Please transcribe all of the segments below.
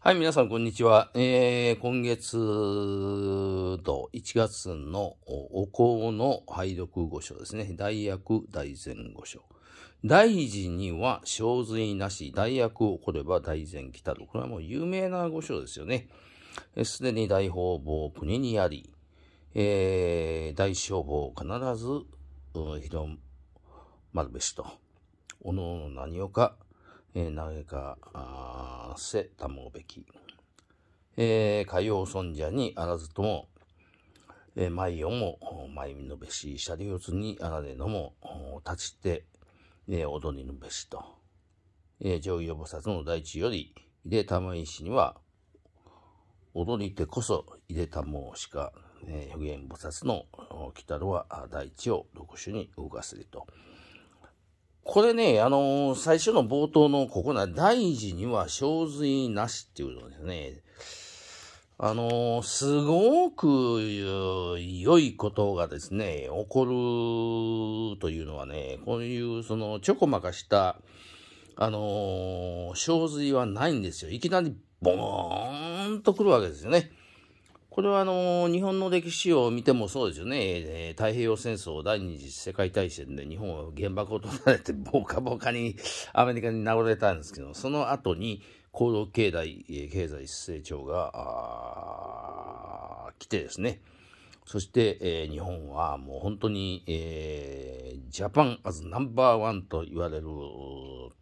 はい、皆さん、こんにちは。えー、今月と1月のお香の拝読御章ですね。大役大前御章。大事には小髄なし、大役起これば大前来たる。これはもう有名な御章ですよね。すでに大法々国にあり、えー、大消防必ず、広まるべしと。おのおの何をか、えー、投げかせたもうべき。えー、火曜尊者にあらずとも、えー、毎夜も、毎みのべし、車両図にあられのも、立ちて、えー、踊りのべしと。えー、上位菩薩の大地より、いでたま石には、踊りてこそ、いでたもうしか、えー、表現菩薩の、来たるは大地を独種に動かせると。これね、あのー、最初の冒頭のここな、大事には憔髄なしっていうのですね。あのー、すごく良いことがですね、起こるというのはね、こういうそのちょこまかした、あのー、憔髄はないんですよ。いきなりボーンとくるわけですよね。これはあの日本の歴史を見てもそうですよね、えー、太平洋戦争第二次世界大戦で日本は原爆を取られてボカボカにアメリカに殴られたんですけどその後に高度経済経済成長が来てですねそして、えー、日本はもう本当に、えー、ジャパンアズナンバーワンと言われる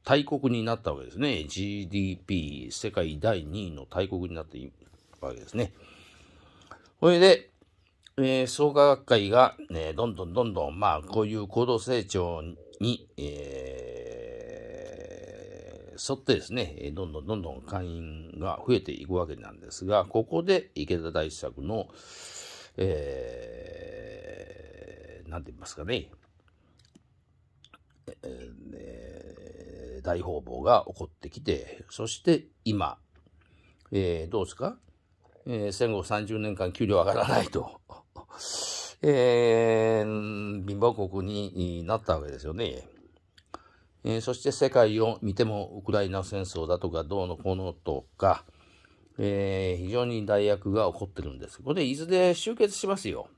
大国になったわけですね GDP 世界第2位の大国になったわけですね。ほいで、えー、創価学会が、ね、どんどんどんどん、まあ、こういう行動成長に、えー、沿ってですね、どんどんどんどん会員が増えていくわけなんですが、ここで池田大作の、えー、なんて言いますかね、えー、大方々が起こってきて、そして今、えー、どうですかえー、戦後30年間給料上がらないと、えー、貧乏国になったわけですよね。えー、そして世界を見てもウクライナ戦争だとかどうのこうのとか、えー、非常に大悪が起こってるんです。これいずれ終結しますよ。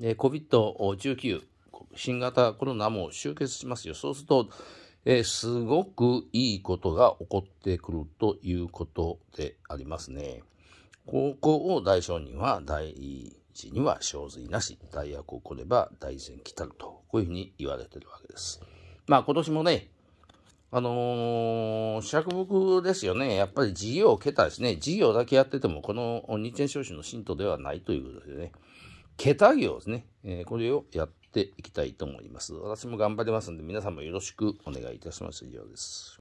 えー、COVID-19、新型コロナも終結しますよ。そうすると、えー、すごくいいことが起こってくるということでありますね。高校を大商人は第一には小髄なし、大役を来れば大善来たると、こういうふうに言われてるわけです。まあ今年もね、あのー、釈木ですよね。やっぱり事業を桁ですね。事業だけやってても、この日天少子の信徒ではないということでね。桁業ですね。えー、これをやっていきたいと思います。私も頑張りますんで、皆さんもよろしくお願いいたします。以上です。